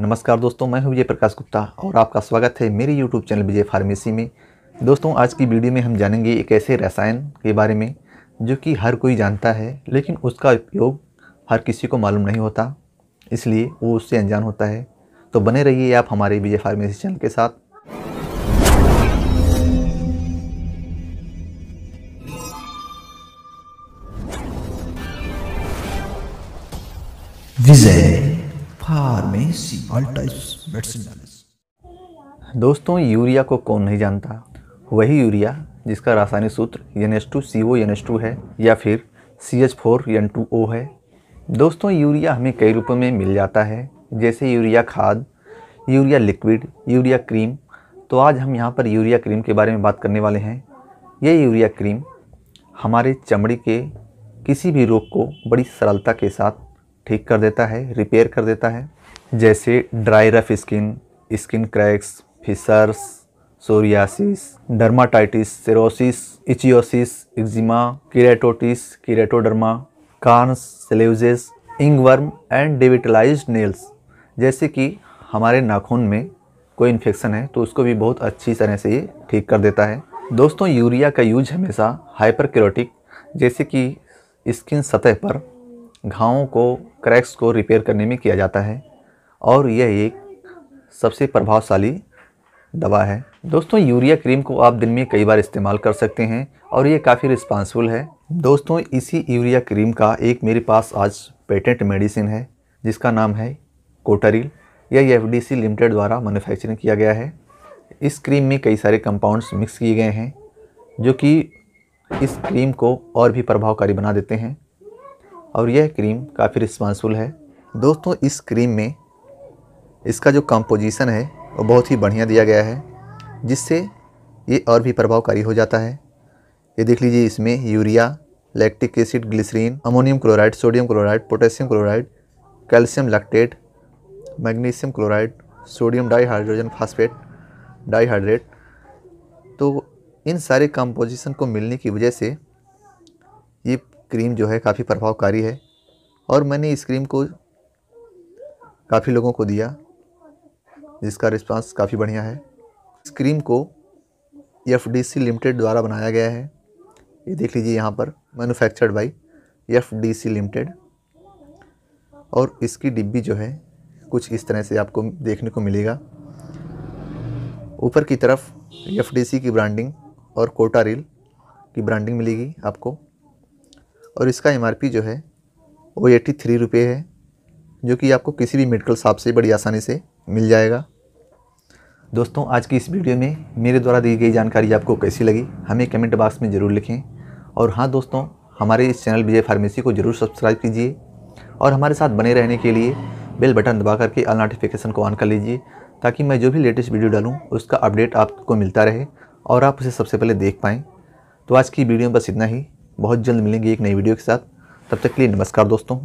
नमस्कार दोस्तों मैं हूं विजय प्रकाश गुप्ता और आपका स्वागत है मेरे यूट्यूब चैनल विजय फार्मेसी में दोस्तों आज की वीडियो में हम जानेंगे एक ऐसे रसायन के बारे में जो कि हर कोई जानता है लेकिन उसका उपयोग हर किसी को मालूम नहीं होता इसलिए वो उससे अनजान होता है तो बने रहिए आप हमारे विजय फार्मेसी चैनल के साथ विजय दोस्तों यूरिया को कौन नहीं जानता वही यूरिया जिसका रासायनिक सूत्र N S two C O N S two है या फिर C H four N two O है दोस्तों यूरिया हमें कई रूपों में मिल जाता है जैसे यूरिया खाद यूरिया लिक्विड यूरिया क्रीम तो आज हम यहाँ पर यूरिया क्रीम के बारे में बात करने वाले हैं ये यूरिया क्रीम हमारे चमड़ी के किसी भी रोग को बड़ी सरलता के साथ ठीक कर देता है रिपेयर कर देता है जैसे dry rough skin skin cracks fissures psoriasis dermatitis xerosis इचियोसिस एक्जिमा किरेटोटिस किरेटोडर्मा कार्न्स इंग इंगवर्म एंड डिविटलाइज नेल्स जैसे कि हमारे नाखून में कोई इन्फेक्शन है तो उसको भी बहुत अच्छी तरह से ये ठीक कर देता है दोस्तों यूरिया का यूज हमेशा हाइपर जैसे कि स्किन सतह पर घावों को क्रैक्स को रिपेयर करने में किया जाता है और यह एक सबसे प्रभावशाली दवा है दोस्तों यूरिया क्रीम को आप दिन में कई बार इस्तेमाल कर सकते हैं और ये काफ़ी रिस्पांसिबल है दोस्तों इसी यूरिया क्रीम का एक मेरे पास आज पेटेंट मेडिसिन है जिसका नाम है कोटरिल यह एफ लिमिटेड द्वारा मैन्युफैक्चरिंग किया गया है इस क्रीम में कई सारे कंपाउंड्स मिक्स किए गए हैं जो कि इस क्रीम को और भी प्रभावकारी बना देते हैं और यह क्रीम काफ़ी रिस्पांसफुल है दोस्तों इस क्रीम में इसका जो कंपोजिशन है वो बहुत ही बढ़िया दिया गया है जिससे ये और भी प्रभावकारी हो जाता है ये देख लीजिए इसमें urea lactic acid glycerin ammonium chloride sodium chloride potassium chloride calcium lactate magnesium chloride sodium dihydrogen phosphate dihydrate तो इन सारे कंपोजिशन को मिलने की वजह से ये क्रीम जो है काफ़ी प्रभावकारी है और मैंने इस क्रीम को काफ़ी लोगों को दिया जिसका रिस्पांस काफ़ी बढ़िया है इस क्रीम को एफ लिमिटेड द्वारा बनाया गया है ये देख लीजिए यहाँ पर मैनुफैक्चर्ड बाई एफ लिमिटेड और इसकी डिब्बी जो है कुछ इस तरह से आपको देखने को मिलेगा ऊपर की तरफ एफ की ब्रांडिंग और कोटा रील की ब्रांडिंग मिलेगी आपको और इसका एम जो है वो एट्टी थ्री रुपये है जो कि आपको किसी भी मेडिकल शॉप से बड़ी आसानी से मिल जाएगा दोस्तों आज की इस वीडियो में मेरे द्वारा दी गई जानकारी आपको कैसी लगी हमें कमेंट बॉक्स में ज़रूर लिखें और हाँ दोस्तों हमारे इस चैनल विजय फार्मेसी को ज़रूर सब्सक्राइब कीजिए और हमारे साथ बने रहने के लिए बेल बटन दबा करके अल नोटिफिकेशन को ऑन कर लीजिए ताकि मैं जो भी लेटेस्ट वीडियो डालूँ उसका अपडेट आपको मिलता रहे और आप उसे सबसे पहले देख पाएँ तो आज की वीडियो में बस इतना ही बहुत जल्द मिलेंगे एक नई वीडियो के साथ तब तक के लिए नमस्कार दोस्तों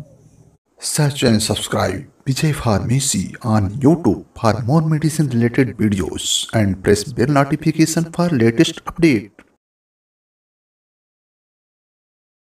search and subscribe Vijay Pharmacy on YouTube for more medicine related videos and press bell notification for latest update